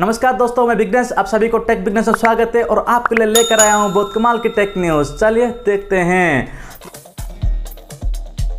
नमस्कार दोस्तों मैं बिगनेस आप सभी को टेक बिगनेस में स्वागत है और आपके लिए लेकर आया हूँ बहुत कमाल की टेक न्यूज़ चलिए देखते हैं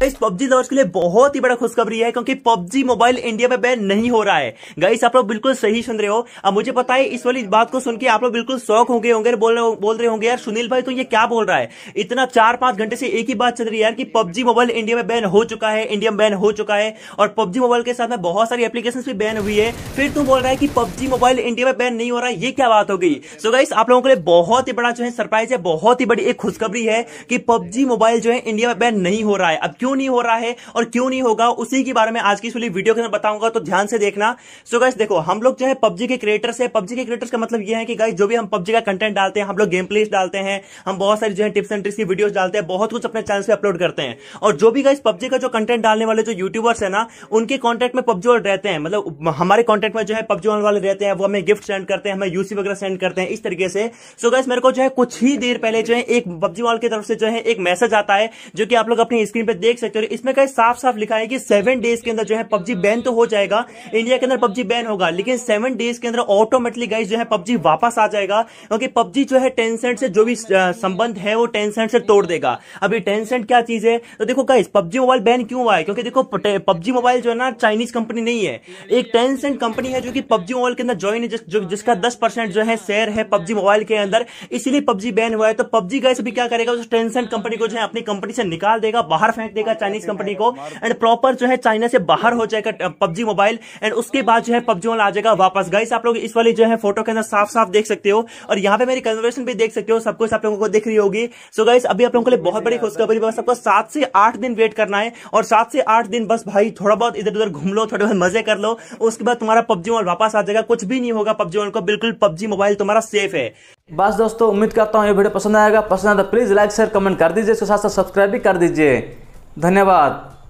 गाइस पबजी लॉन्च के लिए बहुत ही बड़ा खुशखबरी है क्योंकि पबजी मोबाइल इंडिया में बैन नहीं हो रहा है गाइस आप लोग बिल्कुल सही सुन रहे हो अब मुझे पता है इस वाली बात को सुन के आप लोग बिल्कुल शौक हो गए होंगे बोल रहे बोल रहे होंगे यार सुनील भाई तो ये क्या बोल रहा है इतना चार पांच घंटे से एक ही बात चल रही है यार कि पबजी मोबाइल इंडिया में बैन हो चुका है इंडिया में बैन हो चुका है और पबजी मोबाइल के साथ में बहुत सारी एप्लीकेशन भी बैन हुई है फिर तू बोल रहा है कि पबजी मोबाइल इंडिया में बैन नहीं हो रहा है ये क्या बात हो गई सो गाइस आप लोगों के लिए बहुत ही बड़ा जो है सरप्राइज है बहुत ही बड़ी एक खुशखबरी है कि पबजी मोबाइल जो है इंडिया में बैन नहीं हो रहा है अब क्यों क्यों नहीं हो रहा है और क्यों नहीं होगा उसी के बारे में आज की इस वीडियो के अंदर बताऊंगा तो ध्यान से देखना सो गाइस देखो हम लोग जो है पब्जी के क्रिएटर्स है पब्जी के क्रिएटर्स का मतलब यह है कि गाइस जो भी हम पब्जी का कंटेंट डालते हैं हम लोग गेम प्लेस डालते हैं हम बहुत सारी जो है टिप्स एंड ट्रिक्स की वीडियोस डालते हैं बहुत कुछ अपने चैनल पे अपलोड करते हैं और जो भी गाइस पब्जी का जो कंटेंट डालने वाले जो यूट्यूबर्स है ना उनके कॉन्टेक्ट में पब्जी वाले रहते हैं मतलब हमारे कॉन्टेक्ट में जो है पब्जी वाले रहते हैं वो हमें गिफ्ट सेंड करते हैं हमें यूसी वगैरह सेंड करते हैं इस तरीके से सो गाइस मेरे को जो है कुछ ही देर पहले जो है एक पब्जी वाल की तरफ से जो है एक मैसेज आता है जो कि आप लोग अपनी स्क्रीन पर देख सकते हो इसमें कहीं साफ साफ लिखा है कि सेवन डेज के अंदर जो है पबजी बैन तो हो जाएगा इंडिया के अंदर पबजी बैन होगा लेकिन सेवन डेज के अंदर ऑटोमेटिकली गाइस जो है पबजी वापस आ जाएगा क्योंकि पबजी जो है टेंसेंट से जो भी संबंध है वो टेंसेंट से तोड़ देगा अभी टेंसेंट क्या चीज है तो देखो गाइस पबजी मोबाइल बैन क्यों हुआ है क्योंकि देखो पबजी मोबाइल जो है ना चाइनीज कंपनी नहीं है एक टेंसेंट कंपनी है जो कि पबजी मोबाइल के अंदर ज्वाइन है जिसका दस परसेंट जो है शेयर है पबजी मोबाइल के अंदर इसीलिए पबजी बैन हुआ है तो पबजी गाइस अभी क्या करेगा उस टेंसेंट कंपनी को जो है अपनी कंपनी से निकाल देगा बाहर फेंक देगा जाएगा चाइनीज कंपनी को एंड प्रॉपर जो है चाइना से बाहर हो जाएगा पबजी मोबाइल एंड उसके बाद जो है पबजी मोबाइल आ जाएगा वापस गाइस आप लोग इस वाली जो है फोटो के अंदर साफ साफ देख सकते हो और यहाँ पे मेरी कन्वर्सेशन भी देख सकते हो सब कुछ आप लोगों को दिख रही होगी सो गाइस अभी आप लोगों के लिए बहुत बड़ी खुशखबरी बस आपको सात से आठ दिन वेट करना है और सात से आठ दिन बस भाई थोड़ा बहुत इधर उधर घूम लो थोड़े बहुत मजे कर लो उसके बाद तुम्हारा पबजी मोबाइल वापस आ जाएगा कुछ भी नहीं होगा पबजी मोबाइल को बिल्कुल पबजी मोबाइल तुम्हारा सेफ है बस दोस्तों उम्मीद करता हूँ ये वीडियो पसंद आएगा पसंद आया तो प्लीज लाइक शेयर कमेंट कर दीजिए इसके साथ साथ सब्सक्राइब भी कर दीजिए धन्यवाद